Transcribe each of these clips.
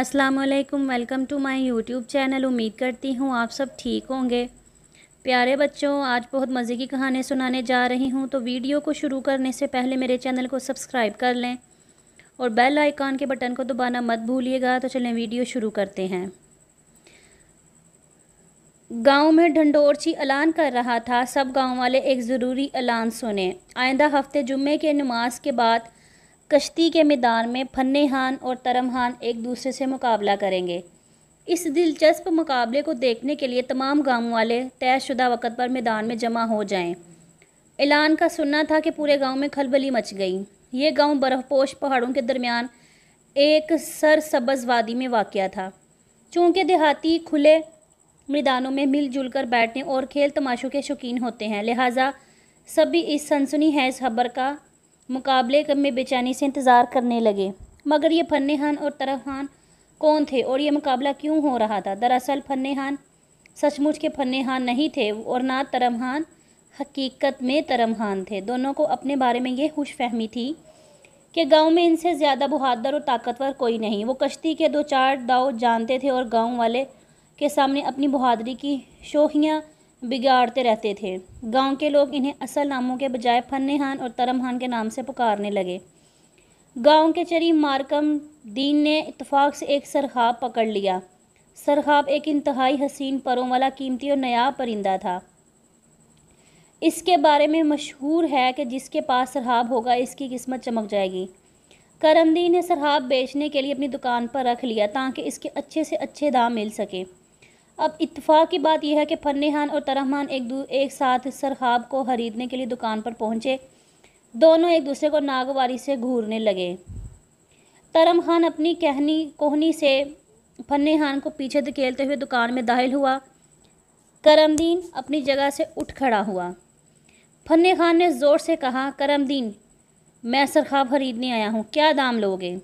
अस्सलाम वालेकुम welcome to my YouTube channel उम्मीद करती हूँ आप सब ठीक होंगे प्यारे बच्चों आज बहुत मज़े की कहानी सुनाने जा रही हूँ तो वीडियो को शुरू करने से पहले मेरे चैनल को सब्सक्राइब कर लें और बेल आइकॉन के बटन को दबाना मत भूलिएगा तो चलें वीडियो शुरू करते हैं गांव में ढंडोरची ऐलान कर रहा था सब गाँव वाले एक ज़रूरी ऐलान सुने आइंदा हफ्ते जुम्मे के नमाज के बाद कश्ती के मैदान में फन्नेहान और तरमहान एक दूसरे से मुकाबला करेंगे इस दिलचस्प मुकाबले को देखने के लिए तमाम गाँव वाले तयशुदा वक़्त पर मैदान में जमा हो जाएं। ऐलान का सुनना था कि पूरे गांव में खलबली मच गई ये गांव बर्फपोश पहाड़ों के दरमियान एक सरसब्ज वादी में वाक़ था चूँकि देहाती खुले मैदानों में मिलजुल कर बैठने और खेल तमाशों के शौकीन होते हैं लिहाजा सभी इस सनसनी हैज खबर का मुकाबले में बेचैनी से इंतज़ार करने लगे मगर ये फन्नेहान और तरफहान कौन थे और ये मुकाबला क्यों हो रहा था दरअसल हान सचमुच के हान नहीं थे और ना तरमहान हकीकत में तरमहान थे दोनों को अपने बारे में ये खुश फहमी थी कि गांव में इनसे ज़्यादा बहादुर और ताकतवर कोई नहीं वो कश्ती के दो चार दाव जानते थे और गांव वाले के सामने अपनी बहादुरी की शोहियाँ बिगाड़ते रहते थे गांव के लोग इन्हें असल नामों के बजाय हान और तरम हान के नाम से पुकारने लगे गांव के चरी मारकम दीन ने इतफाक़ से एक सरखाब पकड़ लिया सरखाब एक इंतहाई हसीन परों वाला कीमती और नयाब परिंदा था इसके बारे में मशहूर है कि जिसके पास सरहाब होगा इसकी किस्मत चमक जाएगी करमदीन ने सरहाब बेचने के लिए अपनी दुकान पर रख लिया ताकि इसके अच्छे से अच्छे दाम मिल सके अब इतफाक़ की बात यह है कि फन्नहान और तरहमान एक एक साथ सरखाब को खरीदने के लिए दुकान पर पहुंचे दोनों एक दूसरे को नागवारी से घूरने लगे तरम खान अपनी कहनी कोहनी से खान को पीछे धकेलते हुए दुकान में दाखिल हुआ करमदीन अपनी जगह से उठ खड़ा हुआ फन्ने खान ने ज़ोर से कहा करमदीन मैं सरखाब खरीदने आया हूँ क्या दाम लोगे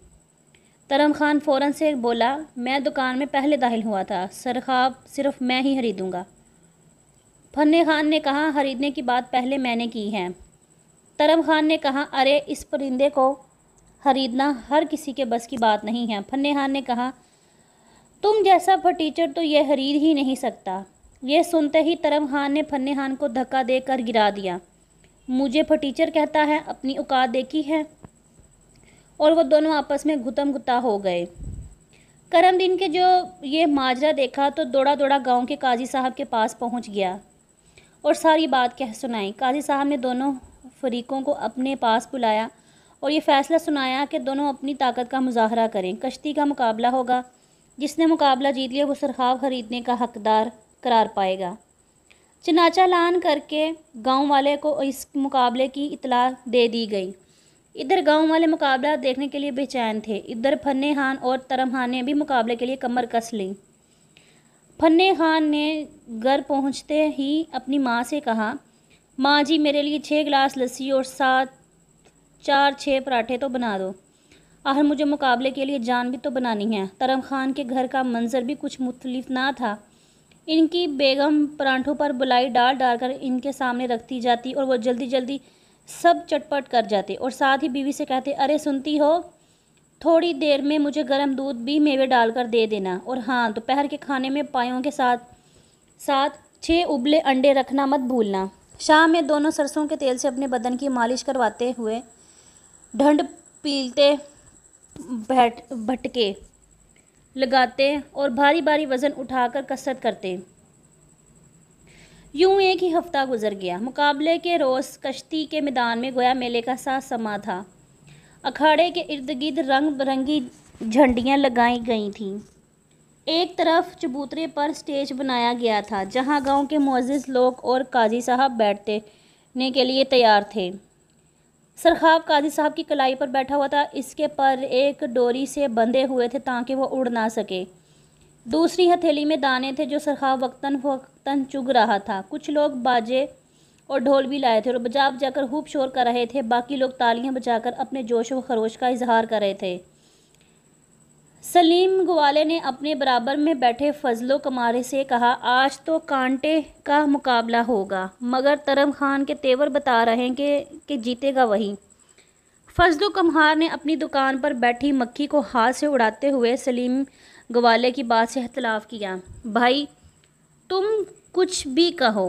तरम खान फ़ौरन से बोला मैं दुकान में पहले दाखिल हुआ था सरखाब सिर्फ मैं ही खरीदूँगा फन्ने खान ने कहा खरीदने की बात पहले मैंने की है तरम खान ने कहा अरे इस परिंदे को खरीदना हर किसी के बस की बात नहीं है फन्ने खान ने कहा तुम जैसा फटीचर तो यह खरीद ही नहीं सकता यह सुनते ही तरम खान ने फन्ने खान को धक्का देकर गिरा दिया मुझे फटीचर कहता है अपनी औकात देखी है और वो दोनों आपस में घुतम गुता हो गए करम दिन के जो ये माजरा देखा तो दौड़ा दौड़ा गांव के काजी साहब के पास पहुंच गया और सारी बात कह सुनाई काजी साहब ने दोनों फरीकों को अपने पास बुलाया और ये फ़ैसला सुनाया कि दोनों अपनी ताकत का मुजाहरा करें कश्ती का मुकाबला होगा जिसने मुकाबला जीत लिया वो सरखाव खरीदने का हकदार करार पाएगा चनाचा लान करके गांव वाले को इस मुकाबले की इतला दे दी गई इधर गांव वाले मुकाबला देखने के लिए बेचैन थे इधर फन्ने खान और खान ने भी मुकाबले के लिए कमर कस ली फन्ने खान ने घर पहुंचते ही अपनी माँ से कहा माँ जी मेरे लिए छः गिलास लस्सी और सात चार छः पराठे तो बना दो आखिर मुझे मुकाबले के लिए जान भी तो बनानी है तरम खान के घर का मंजर भी कुछ मुख्तलिफ ना था इनकी बेगम पराठों पर बुलाई डाल डालकर इनके सामने रखती जाती और वो जल्दी जल्दी सब चटपट कर जाते और साथ ही बीवी से कहते अरे सुनती हो थोड़ी देर में मुझे गर्म दूध भी मेवे डालकर दे देना और हाँ दोपहर तो के खाने में पायों के साथ साथ छः उबले अंडे रखना मत भूलना शाम में दोनों सरसों के तेल से अपने बदन की मालिश करवाते हुए ढंड पीलते भट भटके लगाते और भारी भारी वज़न उठाकर कसरत करते यूं एक ही हफ्ता गुजर गया मुकाबले के रोज़ कश्ती के मैदान में गोया मेले का सा समा था अखाड़े के इर्द गिर्द रंग बिरंगी झंडियाँ लगाई गई थीं एक तरफ चबूतरे पर स्टेज बनाया गया था जहाँ गांव के मोजिज लोग और काजी साहब बैठने के लिए तैयार थे सरखाब काजी साहब की कलाई पर बैठा हुआ था इसके पर एक डोरी से बंधे हुए थे ताकि वो उड़ ना सके दूसरी हथेली में दाने थे जो सरखाब वक्तन तन चुग रहा था कुछ लोग बाजे और ढोल भी लाए थे और बजा बजाकर खूब शोर कर रहे थे बाकी लोग तालियां बजाकर अपने जोश व खरोश का इजहार कर रहे थे सलीम ग्वाले ने अपने बराबर में बैठे फजलो कमारे से कहा आज तो कांटे का मुकाबला होगा मगर तरम खान के तेवर बता रहे हैं कि, कि जीतेगा वही फजलो कमहार ने अपनी दुकान पर बैठी मक्खी को हाथ से उड़ाते हुए सलीम ग्वाले की बात से अख्तलाफ किया भाई तुम कुछ भी कहो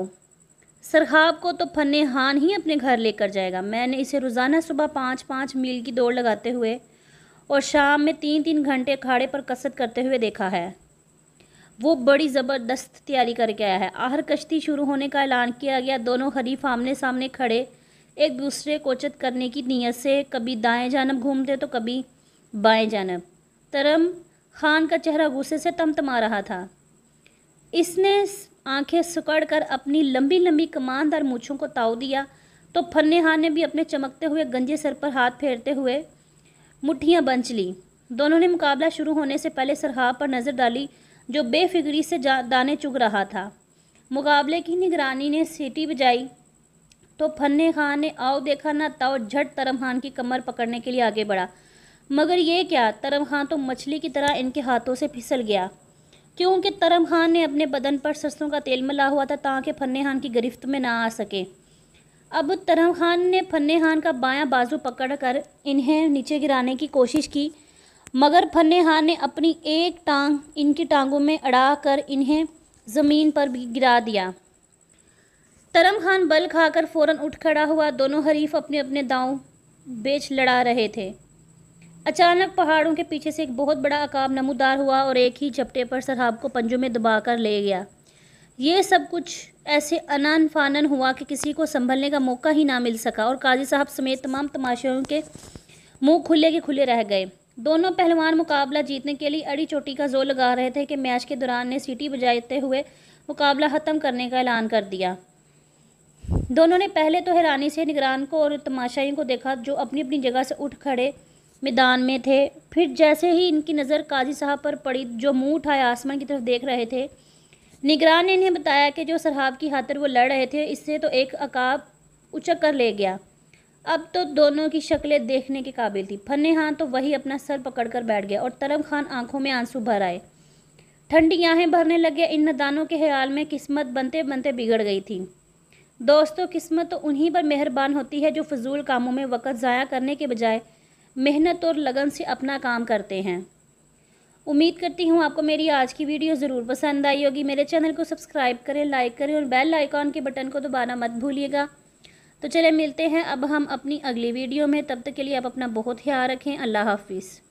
सरखाब को तो फन हान ही अपने घर लेकर जाएगा मैंने इसे रोज़ाना सुबह पाँच पाँच मील की दौड़ लगाते हुए और शाम में तीन तीन घंटे अखाड़े पर कसरत करते हुए देखा है वो बड़ी ज़बरदस्त तैयारी करके आया है आहर कश्ती शुरू होने का ऐलान किया गया दोनों हरीफ आमने सामने खड़े एक दूसरे कोचत करने की नीयत से कभी दाएं जानब घूमते तो कभी बाएं जानब तरम खान का चेहरा गुस्से से तमतमा रहा था इसने आंखें सुकड़ कर अपनी लंबी लंबी कमानदार मूछों को ताव दिया तो फन्ने ने भी अपने चमकते हुए गंजे सर पर हाथ फेरते हुए मुठ्ठियाँ बंच ली दोनों ने मुकाबला शुरू होने से पहले सरहा पर नज़र डाली जो बेफिक्री से दाने चुग रहा था मुकाबले की निगरानी ने सीटी बजाई तो फन्ने खान ने आओ देखा ना ताओ झट तरम खान की कमर पकड़ने के लिए आगे बढ़ा मगर ये क्या तरम खान तो मछली की तरह इनके हाथों से फिसल गया क्योंकि तरम खान ने अपने बदन पर सरसों का तेल मला हुआ था ताकि फन्ने खान की गिरफ्त में ना आ सके अब तरम खान ने फन्ने खान का बायां बाजू पकड़ कर इन्हें नीचे गिराने की कोशिश की मगर फन्ने खान ने अपनी एक टांग इनकी टांगों में अड़ा कर इन्हें ज़मीन पर गिरा दिया तरम खान बल खाकर फ़ौरन उठ खड़ा हुआ दोनों हरीफ अपने अपने दाँव बेच लड़ा रहे थे अचानक पहाड़ों के पीछे से एक बहुत बड़ा अकाब नमोदार हुआ और एक ही झपटे पर सरहाब को पंजों में दबाकर ले गया ये सब कुछ ऐसे अनान फानन हुआ कि किसी को संभलने का मौका ही ना मिल सका और काजी साहब समेत तमाम तमाशों के मुंह खुले के खुले रह गए दोनों पहलवान मुकाबला जीतने के लिए अड़ी चोटी का जोर लगा रहे थे कि मैच के दौरान ने सीटी बजाते हुए मुकाबला ख़त्म करने का ऐलान कर दिया दोनों ने पहले तो हैरानी से निगरान को और तमाशाइयों को देखा जो अपनी अपनी जगह से उठ खड़े मैदान में थे फिर जैसे ही इनकी नज़र काजी साहब पर पड़ी जो मुंह उठाए आसमान की तरफ देख रहे थे निगरान ने इन्हें बताया कि जो सरहाब की खातर वो लड़ रहे थे इससे तो एक अकाब उचक कर ले गया अब तो दोनों की शक्लें देखने के काबिल थी फन्ने हाँ तो वही अपना सर पकड़कर बैठ गया और तरम खान आंखों में आंसू भर आए ठंडी आहें भरने लगे इन नदानों के ख्याल में किस्मत बनते बनते बिगड़ गई थी दोस्तों किस्मत तो उन्हीं पर मेहरबान होती है जो फजूल कामों में वक़्त ज़ाया करने के बजाय मेहनत और लगन से अपना काम करते हैं उम्मीद करती हूँ आपको मेरी आज की वीडियो ज़रूर पसंद आई होगी मेरे चैनल को सब्सक्राइब करें लाइक करें और बेल आइकॉन के बटन को दोबारा मत भूलिएगा तो चले मिलते हैं अब हम अपनी अगली वीडियो में तब तक के लिए आप अपना बहुत ख्याल रखें अल्लाह हाफिज़